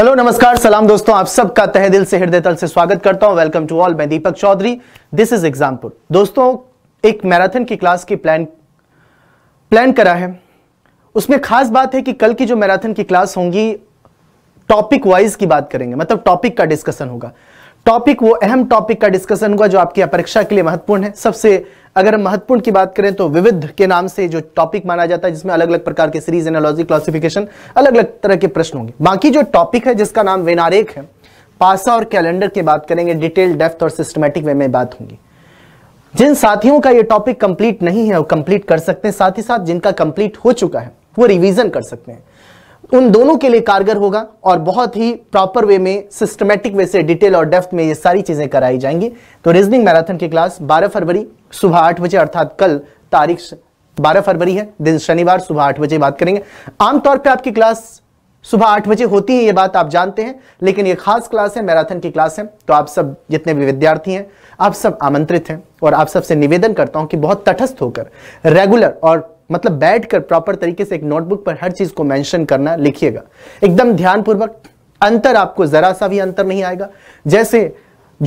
hello नमस्कार सलाम दोस्तों आप सबका तहे दिल से हृदय तल से स्वागत करता हूं वेलकम टू ऑल मैं दीपक चौधरी दिस इज एग्जामपुर दोस्तों एक मैराथन की क्लास की प्लान प्लान करा है उसमें खास बात है कि कल की जो मैराथन की क्लास होंगी टॉपिक वाइज की बात करेंगे मतलब टॉपिक का डिस्कशन होगा टॉपिक वो अहम टॉपिक का डिस्कशन हुआ जो आपकी परीक्षा के लिए महत्वपूर्ण है सबसे अगर महत्वपूर्ण की बात करें तो विविध के नाम से जो टॉपिक माना जाता है जिसमें अलग अलग प्रकार के सीरीज एनोलॉजी क्लासिफिकेशन अलग अलग तरह के प्रश्न होंगे बाकी जो टॉपिक है जिसका नाम वेनारेक है पासा और कैलेंडर की बात करेंगे डिटेल डेफ्थ और सिस्टमेटिक वे में बात होंगी जिन साथियों का ये टॉपिक कंप्लीट नहीं है वो कंप्लीट कर सकते हैं साथ ही साथ जिनका कंप्लीट हो चुका है वो रिवीजन कर सकते हैं उन दोनों के लिए कारगर होगा और बहुत ही प्रॉपर वे में सिस्टमेटिक वे से डिटेल और डेफ्थ में ये सारी चीज़ें कराई जाएंगी तो रीजनिंग मैराथन की क्लास 12 फरवरी सुबह आठ बजे अर्थात कल तारीख 12 फरवरी है दिन शनिवार सुबह आठ बजे बात करेंगे आमतौर पर आपकी क्लास सुबह आठ बजे होती है ये बात आप जानते हैं लेकिन ये खास क्लास है मैराथन की क्लास है तो आप सब जितने भी विद्यार्थी हैं आप सब आमंत्रित हैं और आप सबसे निवेदन करता हूं कि बहुत तटस्थ होकर रेगुलर और मतलब बैठकर प्रॉपर तरीके से एक नोटबुक पर हर चीज को मेंशन करना लिखिएगा एकदम ध्यानपूर्वक अंतर आपको जरा सा भी अंतर नहीं आएगा जैसे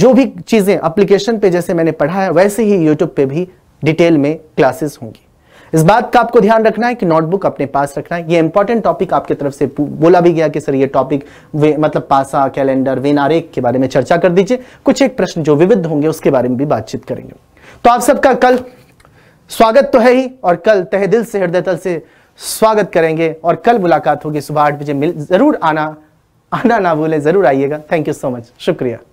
जो भी चीजें एप्लीकेशन पे जैसे मैंने पढ़ा है वैसे ही यूट्यूब पे भी डिटेल में क्लासेस होंगी इस बात का आपको ध्यान रखना है कि नोटबुक अपने पास रखना है ये इंपॉर्टेंट टॉपिक आपके तरफ से बोला भी गया कि सर ये टॉपिक मतलब पासा कैलेंडर वेन आरेख के बारे में चर्चा कर दीजिए कुछ एक प्रश्न जो विविध होंगे उसके बारे में भी बातचीत करेंगे तो आप सबका कल स्वागत तो है ही और कल तहे दिल से हृदय तल से स्वागत करेंगे और कल मुलाकात होगी सुबह आठ बजे मिल जरूर आना आना ना भूलें जरूर आइएगा थैंक यू सो मच शुक्रिया